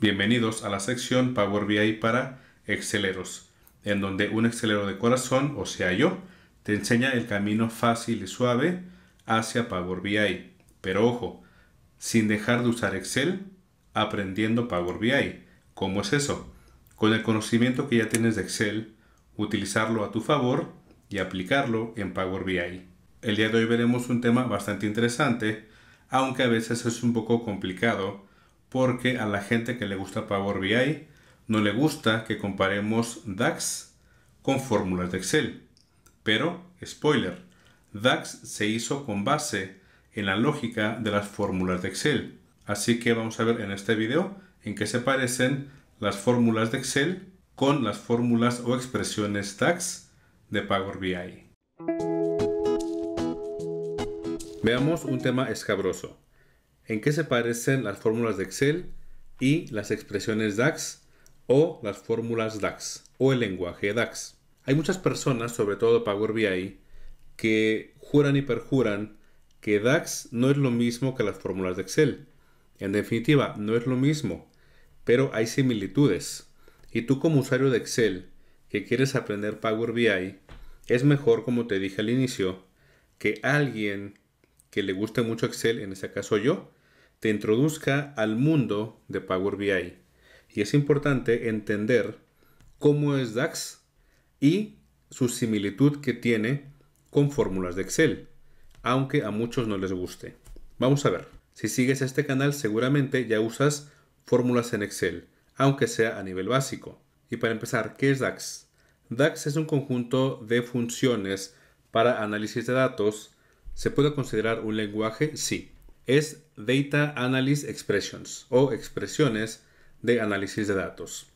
Bienvenidos a la sección Power BI para exceleros, en donde un excelero de corazón, o sea yo, te enseña el camino fácil y suave hacia Power BI. Pero ojo, sin dejar de usar Excel, aprendiendo Power BI. ¿Cómo es eso? Con el conocimiento que ya tienes de Excel, utilizarlo a tu favor y aplicarlo en Power BI. El día de hoy veremos un tema bastante interesante, aunque a veces es un poco complicado porque a la gente que le gusta Power BI no le gusta que comparemos DAX con fórmulas de Excel. Pero, spoiler, DAX se hizo con base en la lógica de las fórmulas de Excel. Así que vamos a ver en este video en qué se parecen las fórmulas de Excel con las fórmulas o expresiones DAX de Power BI. Veamos un tema escabroso, en qué se parecen las fórmulas de Excel y las expresiones DAX o las fórmulas DAX o el lenguaje DAX. Hay muchas personas, sobre todo Power BI, que juran y perjuran que DAX no es lo mismo que las fórmulas de Excel. En definitiva, no es lo mismo, pero hay similitudes. Y tú como usuario de Excel que quieres aprender Power BI, es mejor, como te dije al inicio, que alguien que le guste mucho Excel, en este caso yo, te introduzca al mundo de Power BI. Y es importante entender cómo es DAX y su similitud que tiene con fórmulas de Excel, aunque a muchos no les guste. Vamos a ver, si sigues este canal seguramente ya usas fórmulas en Excel, aunque sea a nivel básico. Y para empezar, ¿qué es DAX? DAX es un conjunto de funciones para análisis de datos. ¿Se puede considerar un lenguaje? Sí es Data Analysis Expressions o expresiones de análisis de datos.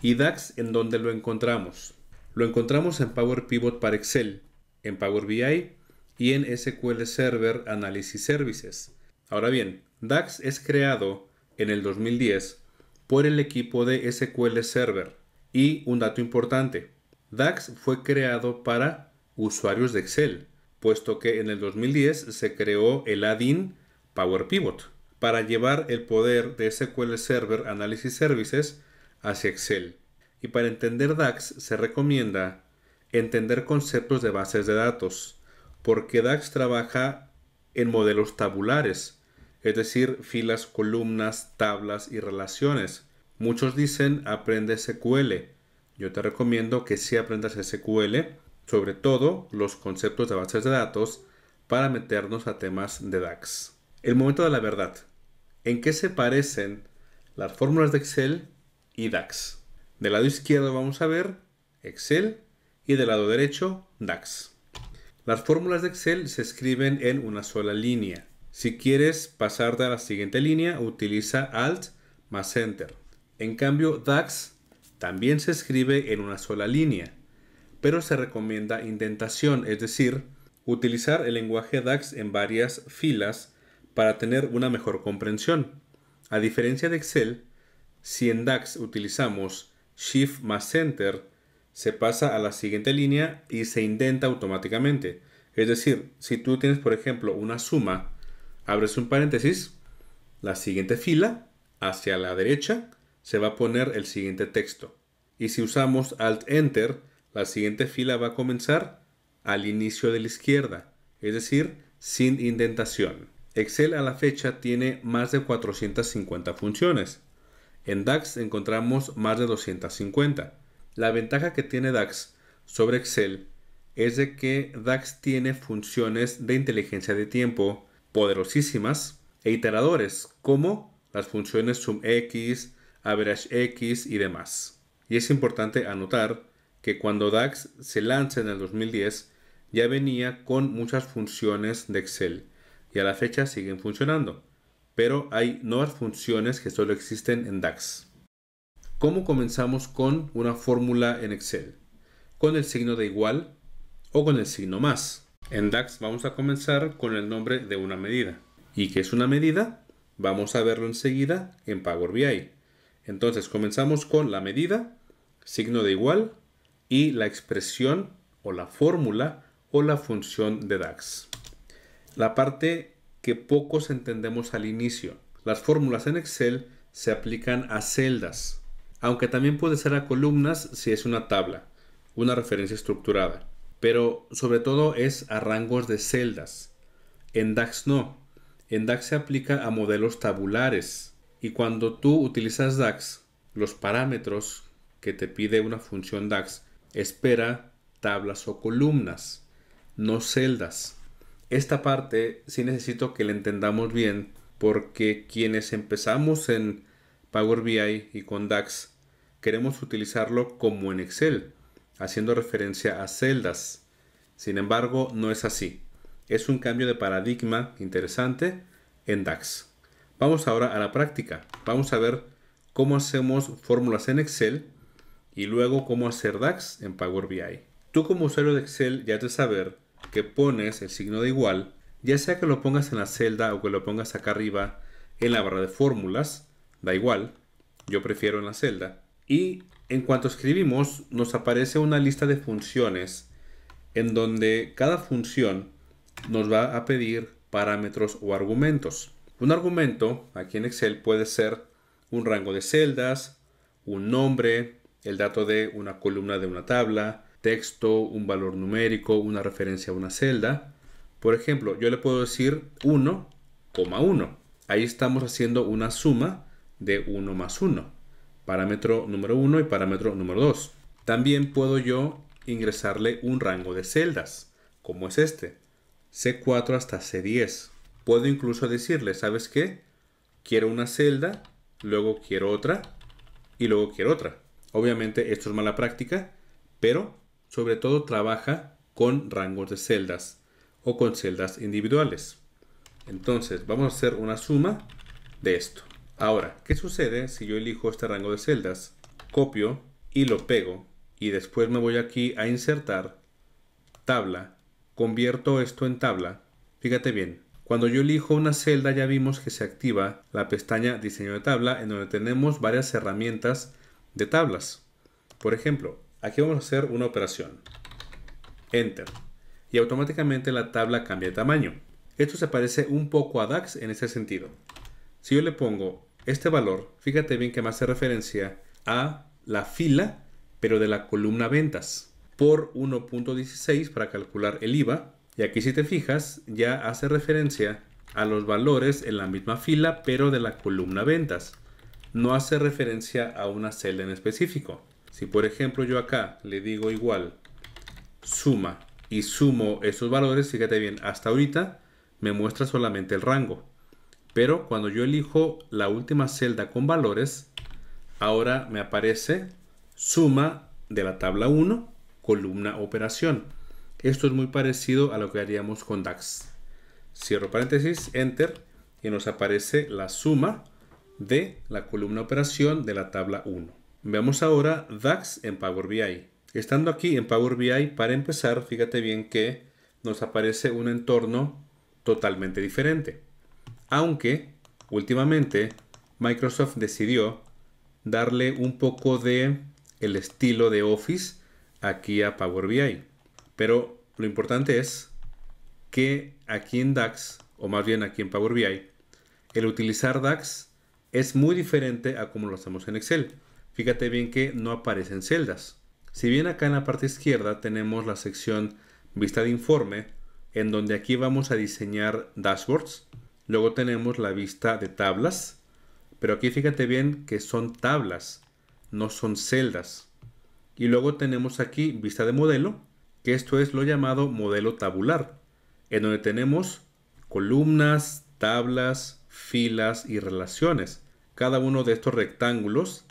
Y DAX, ¿en dónde lo encontramos? Lo encontramos en Power Pivot para Excel, en Power BI y en SQL Server Analysis Services. Ahora bien, DAX es creado en el 2010 por el equipo de SQL Server. Y un dato importante, DAX fue creado para usuarios de Excel, puesto que en el 2010 se creó el Add-in Power Pivot para llevar el poder de SQL Server Analysis Services hacia Excel. Y para entender DAX se recomienda entender conceptos de bases de datos, porque DAX trabaja en modelos tabulares, es decir, filas, columnas, tablas y relaciones. Muchos dicen aprende SQL. Yo te recomiendo que sí aprendas SQL, sobre todo los conceptos de bases de datos, para meternos a temas de DAX. El momento de la verdad. ¿En qué se parecen las fórmulas de Excel y DAX? Del lado izquierdo vamos a ver Excel y del lado derecho DAX. Las fórmulas de Excel se escriben en una sola línea. Si quieres pasar a la siguiente línea, utiliza Alt más Enter. En cambio, DAX también se escribe en una sola línea, pero se recomienda indentación, es decir, utilizar el lenguaje DAX en varias filas para tener una mejor comprensión. A diferencia de Excel, si en DAX utilizamos Shift más Enter, se pasa a la siguiente línea y se indenta automáticamente. Es decir, si tú tienes, por ejemplo, una suma, abres un paréntesis, la siguiente fila, hacia la derecha, se va a poner el siguiente texto. Y si usamos Alt Enter, la siguiente fila va a comenzar al inicio de la izquierda, es decir, sin indentación. Excel a la fecha tiene más de 450 funciones. En DAX encontramos más de 250. La ventaja que tiene DAX sobre Excel es de que DAX tiene funciones de inteligencia de tiempo poderosísimas e iteradores como las funciones SumX, AverageX y demás. Y es importante anotar que cuando DAX se lanza en el 2010 ya venía con muchas funciones de Excel y a la fecha siguen funcionando, pero hay nuevas funciones que solo existen en DAX. ¿Cómo comenzamos con una fórmula en Excel? Con el signo de igual o con el signo más. En DAX vamos a comenzar con el nombre de una medida. ¿Y qué es una medida? Vamos a verlo enseguida en Power BI. Entonces comenzamos con la medida, signo de igual y la expresión o la fórmula o la función de DAX. La parte que pocos entendemos al inicio. Las fórmulas en Excel se aplican a celdas, aunque también puede ser a columnas si es una tabla, una referencia estructurada, pero sobre todo es a rangos de celdas. En DAX no. En DAX se aplica a modelos tabulares y cuando tú utilizas DAX, los parámetros que te pide una función DAX espera tablas o columnas, no celdas esta parte sí necesito que la entendamos bien porque quienes empezamos en Power BI y con DAX queremos utilizarlo como en Excel, haciendo referencia a celdas. Sin embargo, no es así. Es un cambio de paradigma interesante en DAX. Vamos ahora a la práctica. Vamos a ver cómo hacemos fórmulas en Excel y luego cómo hacer DAX en Power BI. Tú como usuario de Excel ya de saber que pones el signo de igual, ya sea que lo pongas en la celda o que lo pongas acá arriba en la barra de fórmulas, da igual, yo prefiero en la celda. Y en cuanto escribimos, nos aparece una lista de funciones en donde cada función nos va a pedir parámetros o argumentos. Un argumento aquí en Excel puede ser un rango de celdas, un nombre, el dato de una columna de una tabla, texto, un valor numérico, una referencia a una celda. Por ejemplo, yo le puedo decir 1,1. Ahí estamos haciendo una suma de 1 más 1. Parámetro número 1 y parámetro número 2. También puedo yo ingresarle un rango de celdas, como es este. C4 hasta C10. Puedo incluso decirle, ¿sabes qué? Quiero una celda, luego quiero otra y luego quiero otra. Obviamente esto es mala práctica, pero sobre todo trabaja con rangos de celdas o con celdas individuales. Entonces vamos a hacer una suma de esto. Ahora, ¿qué sucede si yo elijo este rango de celdas? Copio y lo pego y después me voy aquí a insertar, tabla, convierto esto en tabla. Fíjate bien, cuando yo elijo una celda ya vimos que se activa la pestaña diseño de tabla en donde tenemos varias herramientas de tablas. Por ejemplo, Aquí vamos a hacer una operación. Enter. Y automáticamente la tabla cambia de tamaño. Esto se parece un poco a DAX en ese sentido. Si yo le pongo este valor, fíjate bien que me hace referencia a la fila, pero de la columna ventas, por 1.16 para calcular el IVA. Y aquí si te fijas, ya hace referencia a los valores en la misma fila, pero de la columna ventas. No hace referencia a una celda en específico. Si por ejemplo yo acá le digo igual suma y sumo esos valores, fíjate bien, hasta ahorita me muestra solamente el rango. Pero cuando yo elijo la última celda con valores, ahora me aparece suma de la tabla 1, columna operación. Esto es muy parecido a lo que haríamos con DAX. Cierro paréntesis, enter, y nos aparece la suma de la columna operación de la tabla 1. Veamos ahora DAX en Power BI. Estando aquí en Power BI, para empezar, fíjate bien que nos aparece un entorno totalmente diferente. Aunque, últimamente, Microsoft decidió darle un poco de el estilo de Office aquí a Power BI. Pero lo importante es que aquí en DAX, o más bien aquí en Power BI, el utilizar DAX es muy diferente a como lo hacemos en Excel fíjate bien que no aparecen celdas. Si bien acá en la parte izquierda tenemos la sección vista de informe, en donde aquí vamos a diseñar dashboards. Luego tenemos la vista de tablas, pero aquí fíjate bien que son tablas, no son celdas. Y luego tenemos aquí vista de modelo, que esto es lo llamado modelo tabular, en donde tenemos columnas, tablas, filas y relaciones. Cada uno de estos rectángulos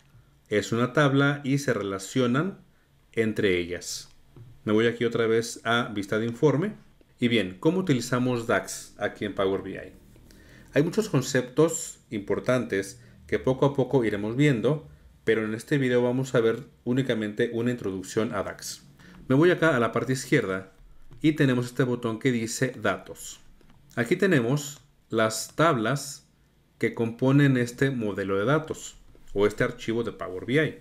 es una tabla y se relacionan entre ellas. Me voy aquí otra vez a vista de informe. Y bien, ¿cómo utilizamos DAX aquí en Power BI? Hay muchos conceptos importantes que poco a poco iremos viendo, pero en este video vamos a ver únicamente una introducción a DAX. Me voy acá a la parte izquierda y tenemos este botón que dice datos. Aquí tenemos las tablas que componen este modelo de datos o este archivo de Power BI.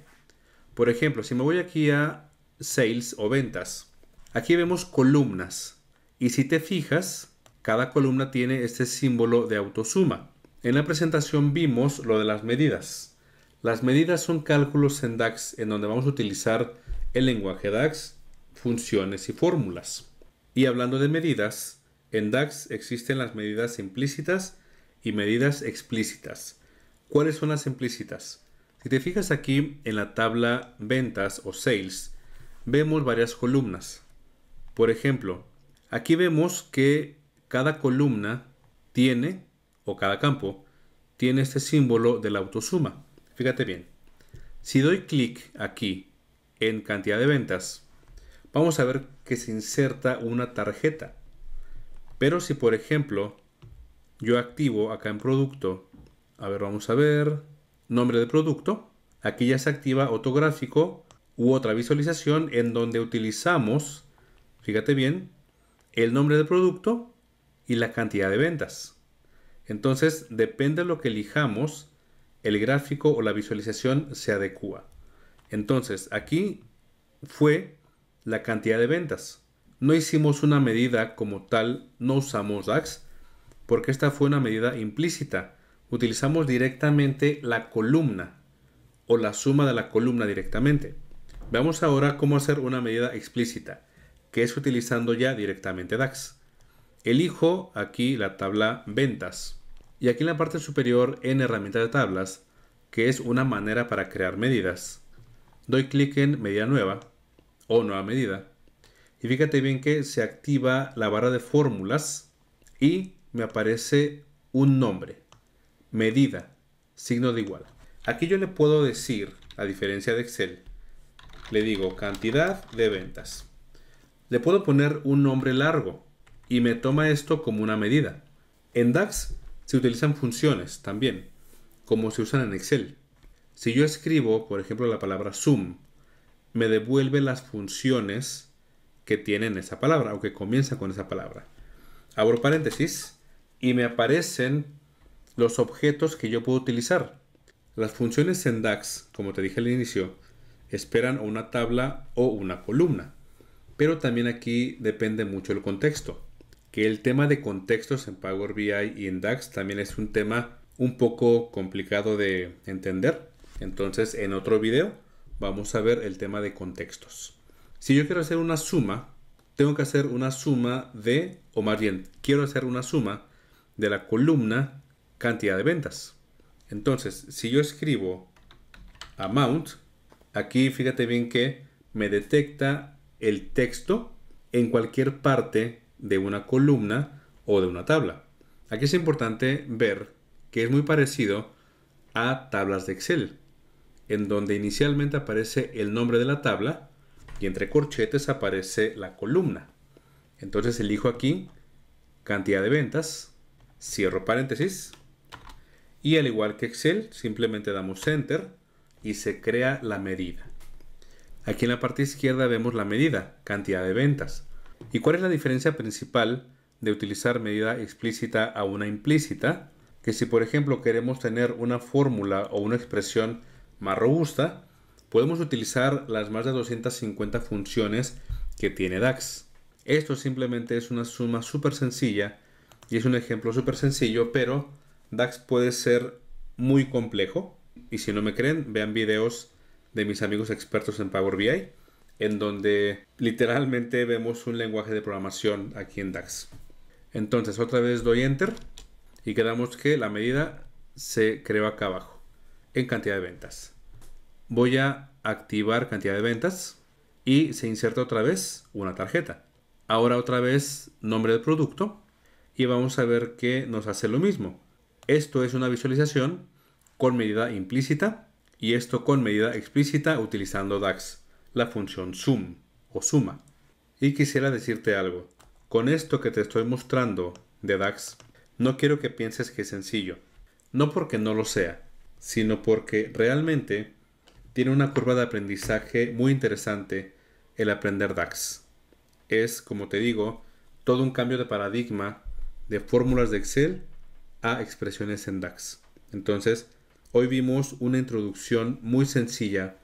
Por ejemplo, si me voy aquí a Sales o Ventas, aquí vemos columnas. Y si te fijas, cada columna tiene este símbolo de autosuma. En la presentación vimos lo de las medidas. Las medidas son cálculos en DAX en donde vamos a utilizar el lenguaje DAX, funciones y fórmulas. Y hablando de medidas, en DAX existen las medidas implícitas y medidas explícitas. ¿Cuáles son las implícitas? Si te fijas aquí en la tabla ventas o sales, vemos varias columnas. Por ejemplo, aquí vemos que cada columna tiene, o cada campo, tiene este símbolo de la autosuma. Fíjate bien. Si doy clic aquí en cantidad de ventas, vamos a ver que se inserta una tarjeta. Pero si por ejemplo yo activo acá en producto, a ver, vamos a ver, nombre de producto, aquí ya se activa otro gráfico u otra visualización en donde utilizamos, fíjate bien, el nombre de producto y la cantidad de ventas. Entonces, depende de lo que elijamos, el gráfico o la visualización se adecua. Entonces, aquí fue la cantidad de ventas. No hicimos una medida como tal, no usamos DAX, porque esta fue una medida implícita utilizamos directamente la columna o la suma de la columna directamente. Veamos ahora cómo hacer una medida explícita, que es utilizando ya directamente DAX. Elijo aquí la tabla ventas y aquí en la parte superior en herramienta de tablas, que es una manera para crear medidas. Doy clic en medida nueva o nueva medida y fíjate bien que se activa la barra de fórmulas y me aparece un nombre medida, signo de igual. Aquí yo le puedo decir, a diferencia de Excel, le digo cantidad de ventas. Le puedo poner un nombre largo y me toma esto como una medida. En DAX se utilizan funciones también, como se usan en Excel. Si yo escribo, por ejemplo, la palabra sum, me devuelve las funciones que tienen esa palabra o que comienza con esa palabra. Abro paréntesis y me aparecen los objetos que yo puedo utilizar. Las funciones en DAX, como te dije al inicio, esperan una tabla o una columna. Pero también aquí depende mucho el contexto. Que el tema de contextos en Power BI y en DAX también es un tema un poco complicado de entender. Entonces en otro video vamos a ver el tema de contextos. Si yo quiero hacer una suma, tengo que hacer una suma de, o más bien, quiero hacer una suma de la columna cantidad de ventas. Entonces, si yo escribo amount, aquí fíjate bien que me detecta el texto en cualquier parte de una columna o de una tabla. Aquí es importante ver que es muy parecido a tablas de Excel, en donde inicialmente aparece el nombre de la tabla y entre corchetes aparece la columna. Entonces elijo aquí cantidad de ventas, cierro paréntesis y al igual que Excel, simplemente damos Enter y se crea la medida. Aquí en la parte izquierda vemos la medida, cantidad de ventas. ¿Y cuál es la diferencia principal de utilizar medida explícita a una implícita? Que si por ejemplo queremos tener una fórmula o una expresión más robusta, podemos utilizar las más de 250 funciones que tiene DAX. Esto simplemente es una suma súper sencilla y es un ejemplo súper sencillo, pero DAX puede ser muy complejo. Y si no me creen, vean videos de mis amigos expertos en Power BI, en donde literalmente vemos un lenguaje de programación aquí en DAX. Entonces, otra vez doy Enter y quedamos que la medida se creó acá abajo, en cantidad de ventas. Voy a activar cantidad de ventas y se inserta otra vez una tarjeta. Ahora otra vez nombre de producto y vamos a ver que nos hace lo mismo. Esto es una visualización con medida implícita y esto con medida explícita utilizando DAX, la función sum o suma. Y quisiera decirte algo. Con esto que te estoy mostrando de DAX, no quiero que pienses que es sencillo. No porque no lo sea, sino porque realmente tiene una curva de aprendizaje muy interesante el aprender DAX. Es, como te digo, todo un cambio de paradigma de fórmulas de Excel a expresiones en DAX. Entonces, hoy vimos una introducción muy sencilla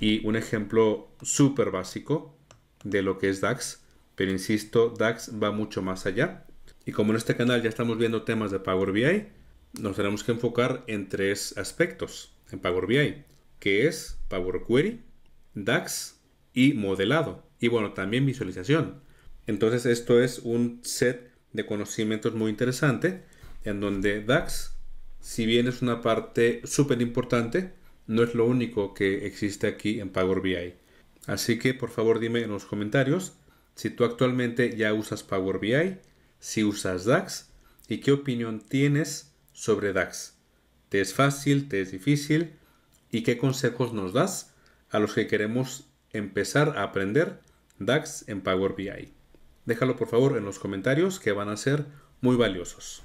y un ejemplo súper básico de lo que es DAX. Pero insisto, DAX va mucho más allá. Y como en este canal ya estamos viendo temas de Power BI, nos tenemos que enfocar en tres aspectos en Power BI, que es Power Query, DAX y modelado. Y bueno, también visualización. Entonces esto es un set de conocimientos muy interesante en donde DAX, si bien es una parte súper importante, no es lo único que existe aquí en Power BI. Así que por favor dime en los comentarios si tú actualmente ya usas Power BI, si usas DAX y qué opinión tienes sobre DAX. ¿Te es fácil? ¿Te es difícil? ¿Y qué consejos nos das a los que queremos empezar a aprender DAX en Power BI? Déjalo por favor en los comentarios que van a ser muy valiosos.